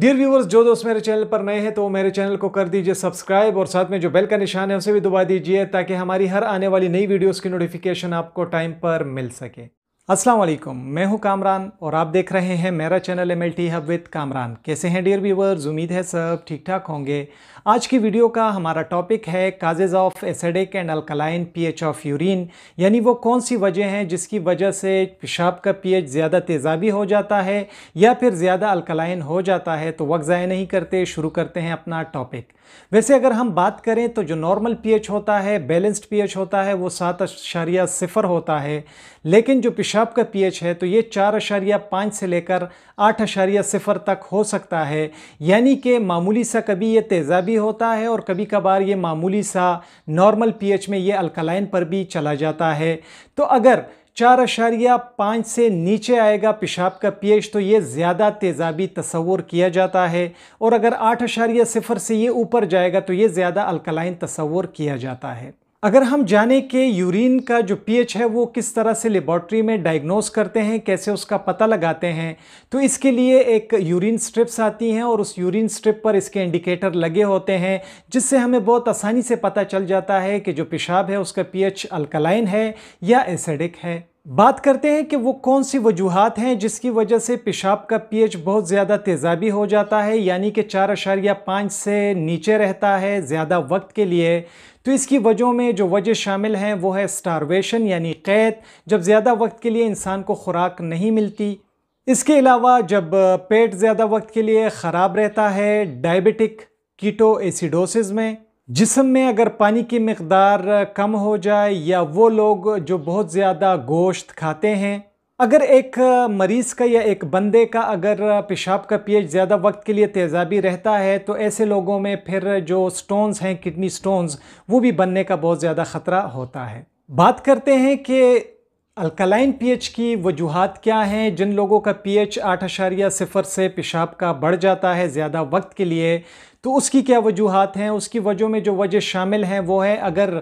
dear viewers जो दोस्त मेरे चैनल पर नए हैं तो मेरे चैनल को कर दीजिए सब्सक्राइब और साथ में जो बेल का निशान है उसे भी दबा दीजिए ताकि हमारी हर आने वाली नई वीडियोस की नोटिफिकेशन आपको टाइम पर मिल सके अस्सलाम वालेकुम मैं हूं कामरान और आप देख रहे हैं मेरा channel M L T hub with Kamran कैसे हैं डियर व्यूवर्स उम्मीद है सब ठीक ठाक होंगे आज की वीडियो का हमारा टॉपिक है causes of acidic and alkaline pH of urine यानी वो कौन सी वजह हैं जिसकी वजह से पेशाब का पीएच ज़्यादा तेज़ाबी हो जाता है या फिर ज़्यादा अल्कलाइन हो जाता है तो वक्त ज़ाय नहीं करते शुरू करते हैं अपना टॉपिक वैसे अगर हम बात करें तो जो नॉर्मल पीएच होता है बैलेंस्ड पीएच होता है वो सात होता है लेकिन जो पेशाब पेशाब का पीएच है तो ये चार अशारिया पाँच से लेकर आठ अशारिया सिफर तक हो सकता है यानी कि मामूली सा कभी ये तेज़ाबी होता है और कभी कभार ये मामूली सा नॉर्मल पीएच में ये अल्कलाइन पर भी चला जाता है तो अगर चार अशारिया पाँच से नीचे आएगा पेशाब का पीएच तो ये ज़्यादा तेज़ाबी तस्वूर किया जाता है और अगर आठ अशारिया सिफर से ये ऊपर जाएगा तो ये ज़्यादा अल्कलाइन तस्वूर किया जाता है अगर हम जाने कि यूरिन का जो पीएच है वो किस तरह से लेबॉर्ट्री में डायग्नोस करते हैं कैसे उसका पता लगाते हैं तो इसके लिए एक यूरिन स्ट्रिप्स आती हैं और उस यूरिन स्ट्रिप पर इसके इंडिकेटर लगे होते हैं जिससे हमें बहुत आसानी से पता चल जाता है कि जो पेशाब है उसका पीएच अल्कलाइन है या एसिडिक है बात करते हैं कि वो कौन सी वजूहत हैं जिसकी वजह से पेशाब का पीएच बहुत ज़्यादा तेज़ाबी हो जाता है यानी कि चार अशारिया पाँच से नीचे रहता है ज़्यादा वक्त के लिए तो इसकी वजहों में जो वजह शामिल हैं वो है स्टारवेशन यानी कैद जब ज़्यादा वक्त के लिए इंसान को खुराक नहीं मिलती इसके अलावा जब पेट ज़्यादा वक्त के लिए ख़राब रहता है डायबिटिक कीटो एसिडोसिस में जिसम में अगर पानी की मकदार कम हो जाए या वो लोग जो बहुत ज़्यादा गोश्त खाते हैं अगर एक मरीज़ का या एक बंदे का अगर पेशाब का पीएच ज़्यादा वक्त के लिए तेज़ाबी रहता है तो ऐसे लोगों में फिर जो स्टोन्स हैं किडनी स्टोन्स वो भी बनने का बहुत ज़्यादा ख़तरा होता है बात करते हैं कि अल्कलाइन पीएच की वजूहत क्या हैं जिन लोगों का पीएच आठ अशारिया सिफर से पेशाब का बढ़ जाता है ज़्यादा वक्त के लिए तो उसकी क्या वजूहत हैं उसकी वजह में जो वजह शामिल हैं वो है अगर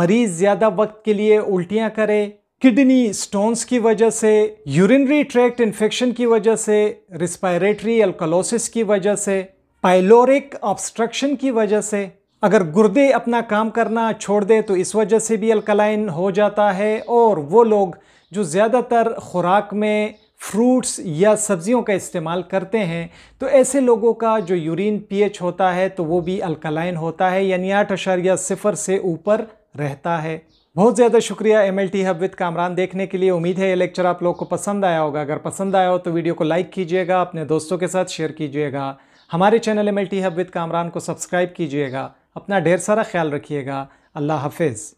मरीज़ ज़्यादा वक्त के लिए उल्टियाँ करे किडनी स्टोन्स की वजह से यूरिनरी ट्रैक्ट इन्फेक्शन की वजह से रिस्पायरेटरी अल्कोलोसिस की वजह से पाइलोरिक ऑब्स्ट्रक्शन की वजह से अगर गुर्दे अपना काम करना छोड़ दे तो इस वजह से भी अल्कलाइन हो जाता है और वो लोग जो ज़्यादातर खुराक में फ्रूट्स या सब्जियों का इस्तेमाल करते हैं तो ऐसे लोगों का जो यूरिन पीएच होता है तो वो भी अल्कलाइन होता है यानी आठ अशारिया सिफर से ऊपर रहता है बहुत ज़्यादा शुक्रिया M L T hub with Kamran देखने के लिए उम्मीद है ये लेक्चर आप लोग को पसंद आया होगा अगर पसंद आया हो तो वीडियो को लाइक कीजिएगा अपने दोस्तों के साथ शेयर कीजिएगा हमारे channel M L T hub with Kamran को सब्सक्राइब कीजिएगा अपना ढेर सारा ख्याल रखिएगा अल्लाह हाफिज़